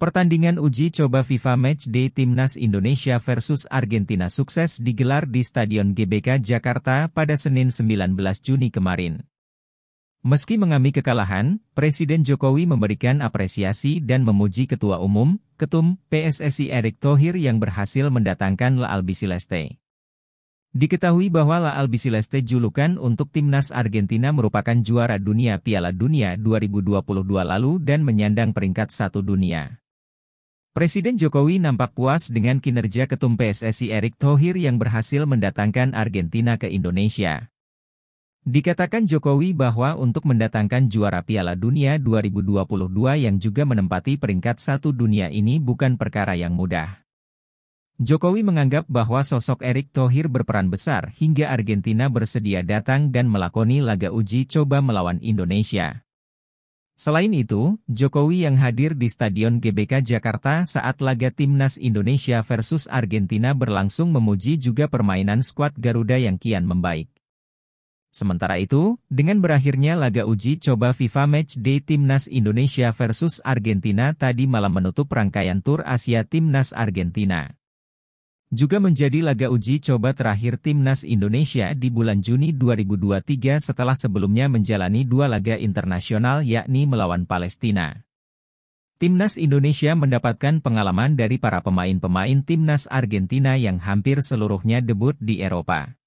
Pertandingan uji coba FIFA Matchday Timnas Indonesia versus Argentina sukses digelar di Stadion GBK Jakarta pada Senin 19 Juni kemarin. Meski mengalami kekalahan, Presiden Jokowi memberikan apresiasi dan memuji Ketua Umum, Ketum PSSI Erick Thohir yang berhasil mendatangkan Albi Celeste. Diketahui bahwa Albi Celeste julukan untuk timnas Argentina merupakan juara dunia Piala Dunia 2022 lalu dan menyandang peringkat satu dunia. Presiden Jokowi nampak puas dengan kinerja ketum PSSI Erick Thohir yang berhasil mendatangkan Argentina ke Indonesia. Dikatakan Jokowi bahwa untuk mendatangkan juara Piala Dunia 2022 yang juga menempati peringkat satu dunia ini bukan perkara yang mudah. Jokowi menganggap bahwa sosok Erick Thohir berperan besar hingga Argentina bersedia datang dan melakoni laga uji coba melawan Indonesia. Selain itu, Jokowi yang hadir di Stadion GBK Jakarta saat laga Timnas Indonesia versus Argentina berlangsung memuji juga permainan skuad Garuda yang kian membaik. Sementara itu, dengan berakhirnya laga uji coba FIFA Match Day Timnas Indonesia versus Argentina tadi malam menutup rangkaian tur Asia Timnas Argentina juga menjadi laga uji coba terakhir Timnas Indonesia di bulan Juni 2023 setelah sebelumnya menjalani dua laga internasional yakni melawan Palestina. Timnas Indonesia mendapatkan pengalaman dari para pemain-pemain Timnas Argentina yang hampir seluruhnya debut di Eropa.